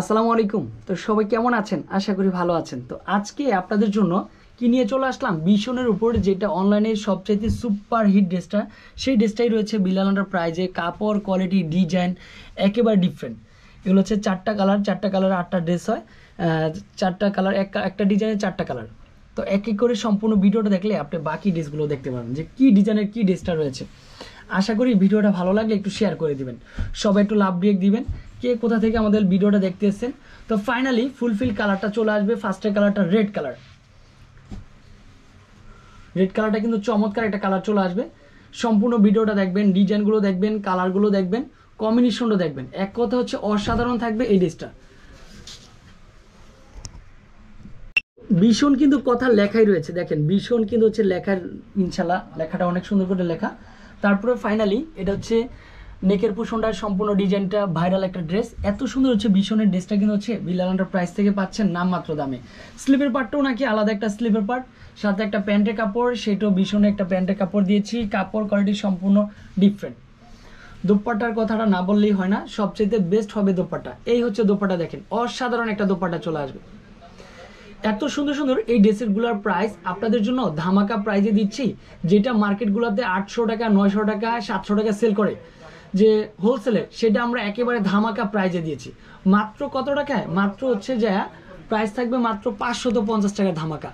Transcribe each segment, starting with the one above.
আসসালামু আলাইকুম তো সবাই কেমন আছেন আশা করি ভালো আছেন তো আজকে আপনাদের জন্য কি নিয়ে চলে আসলাম বিশনের উপর যেটা অনলাইনে সবচাইতে সুপার হিট ড্রেসটা সেই ড্রেসটাই রয়েছে বিলাল প্রাইজে কাপড় কোয়ালিটি ডিজাইন একেবারে ডিফারেন্ট এগুলো হচ্ছে চারটা কালার চারটা কালার আটটা ড্রেস হয় চারটা কালার এক একটা ডিজাইনের চারটা কালার তো এক এক করে সম্পূর্ণ ভিডিওটা দেখলে আপনি বাকি ড্রেসগুলো দেখতে পাবেন যে কী ডিজাইনের কী ড্রেসটা রয়েছে আশা করি ভিডিওটা ভালো লাগলে একটু শেয়ার করে দিবেন সবাই একটু লাভ ব্রেক দিবেন কে কোথা থেকে আমাদের ভিডিওটা দেখতে এসছেন তো ফাইনালি ফুলফিল কালারটা চলে আসবে ফার্স্টের কালারটা রেড কালার রেড কালারটা কিন্তু চমৎকার একটা কালার চলে আসবে সম্পূর্ণ ভিডিওটা দেখবেন ডিজাইনগুলো দেখবেন কালারগুলো দেখবেন কম্বিনেশনটা দেখবেন এক কথা হচ্ছে অসাধারণ থাকবে এই ড্রেসটা ভীষণ কিন্তু কথা লেখাই রয়েছে দেখেন ভীষণ কিন্তু হচ্ছে লেখার ইনশাল্লাহ লেখাটা অনেক সুন্দর করে লেখা তারপরে ফাইনালি এটা হচ্ছে নেকের পুষণটার সম্পূর্ণ ডিজাইনটা ভাইরাল একটা ড্রেস এত সুন্দর হচ্ছে বিষণের ড্রেসটা কিন্তু হচ্ছে বিলালান্ডার প্রাইস থেকে পাচ্ছেন মাত্র দামে স্লিপের পার্টটাও নাকি আলাদা একটা স্লিপের পার্ট সাথে একটা প্যান্টের কাপড় সেটাও বিছনে একটা প্যান্টের কাপড় দিয়েছি কাপড় কোয়ালিটি সম্পূর্ণ ডিফারেন্ট দোপাট্টার কথাটা না বললেই হয় না সবচেয়ে বেস্ট হবে দোপাট্টা এই হচ্ছে দোপাটা দেখেন অসাধারণ একটা দোপাটা চলে আসবে এত সুন্দর সুন্দর এই ড্রেসেরগুলোর প্রাইস আপনাদের জন্য ধামাকা প্রাইজে দিচ্ছি যেটা মার্কেটগুলোতে আটশো টাকা নয়শো টাকা সাতশো টাকা সেল করে যে হোলসেলে সেটা আমরা একেবারে ধামাকা প্রাইজে দিয়েছি মাত্র কত টাকায় মাত্র হচ্ছে যে প্রাইস থাকবে মাত্র পাঁচশত পঞ্চাশ টাকা ধামাকা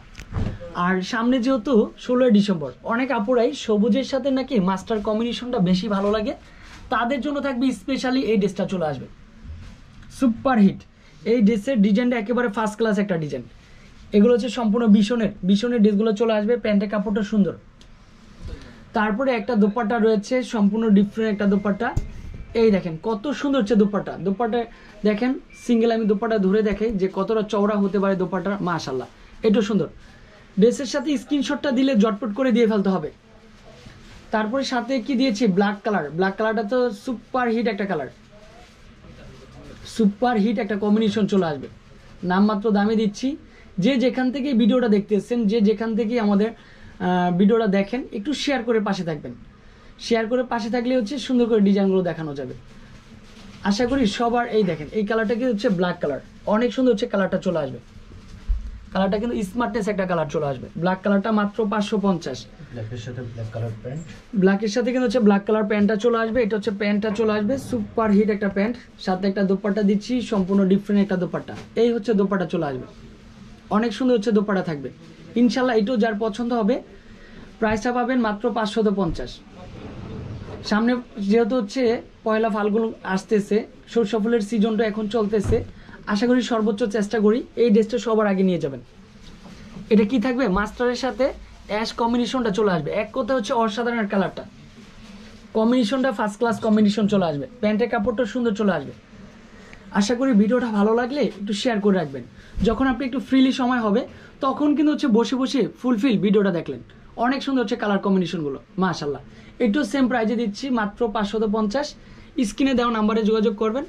আর সামনে যেহেতু ষোলোই ডিসেম্বর অনেক আপুরাই সবুজের সাথে নাকি মাস্টার কম্বিনেশনটা বেশি ভালো লাগে তাদের জন্য থাকবে স্পেশালি এই ড্রেসটা চলে আসবে সুপার হিট এই ড্রেসের ডিজাইনটা একেবারে ফার্স্ট ক্লাস একটা ডিজাইন এগুলো হচ্ছে সম্পূর্ণ বিশনের বিশনের ড্রেসগুলো চলে আসবে প্যান্টের কাপড়টা সুন্দর তারপরে একটা দোপাট্টা রয়েছে সম্পূর্ণ ডিফারেন্ট একটা দোপাট্টা এই দেখেন কত সুন্দর হচ্ছে দোপাট্টা দুপাটা দেখেন সিঙ্গেল আমি দোপাট্টা ধরে দেখাই যে কতটা চওড়া হতে পারে দোপাট্টা মাশাল্লাহ এটা সুন্দর ড্রেসের সাথে স্ক্রিনশটটা দিলে জটপট করে দিয়ে ফেলতে হবে তারপরে সাথে কি দিয়েছি ব্ল্যাক কালার ব্ল্যাক কালারটা তো সুপার হিট একটা কালার সুপার হিট একটা কম্বিনেশন চলে আসবে নামমাত্র দামে দিচ্ছি যে যেখান থেকে ভিডিওটা দেখতেছেন যে যেখান থেকে আমাদের ভিডিওটা দেখেন একটু শেয়ার করে পাশে থাকবেন শেয়ার করে পাশে থাকলে হচ্ছে সুন্দর করে ডিজাইনগুলো দেখানো যাবে আশা করি সবার এই দেখেন এই কালারটা কিন্তু হচ্ছে ব্ল্যাক কালার অনেক সুন্দর হচ্ছে কালারটা চলে আসবে কালারটা কিন্তু স্মার্টনেস একটা কালার চলে আসবে ব্ল্যাক কালারটা মাত্র পাঁচশো পঞ্চাশ ব্ল্যাকের সাথে কিন্তু হচ্ছে ব্ল্যাক কালার প্যান্টটা চলে আসবে এটা হচ্ছে প্যান্টটা চলে আসবে সুপার হিট একটা প্যান্ট সাথে একটা দোপাট্টা দিচ্ছি সম্পূর্ণ ডিফারেন্ট একটা দোপাট্টা এই হচ্ছে দোপাটা চলে আসবে অনেক সুন্দর হচ্ছে দোপাটা থাকবে ইনশাল্লাহ এটাও যার পছন্দ হবে প্রাইসটা পাবেন মাত্র পাঁচশত পঞ্চাশ সামনে যেহেতু হচ্ছে পয়লা ফাল্গুন আসতেছে সরষা ফুলের সিজনটা এখন চলতেছে আশা করি সর্বোচ্চ চেষ্টা করি এই ড্রেসটা সবার আগে নিয়ে যাবেন এটা কি থাকবে মাস্টারের সাথে অ্যাশ কম্বিনেশনটা চলে আসবে এক কথা হচ্ছে অসাধারণ কালারটা কম্বিনেশনটা ফার্স্ট ক্লাস কম্বিনেশন চলে আসবে প্যান্টের কাপড়টা সুন্দর চলে আসবে আশা করি ভিডিওটা ভালো লাগলে একটু শেয়ার করে রাখবেন যখন আপনি একটু ফ্রিলি সময় হবে তখন কিন্তু হচ্ছে বসে বসে ফুলফিল ভিডিওটা দেখলেন অনেক সুন্দর হচ্ছে কালার কম্বিনেশনগুলো মাশাল্লাহ একটু সেম প্রাইজে দিচ্ছি মাত্র পাঁচশত পঞ্চাশ স্ক্রিনে দেওয়া নাম্বারে যোগাযোগ করবেন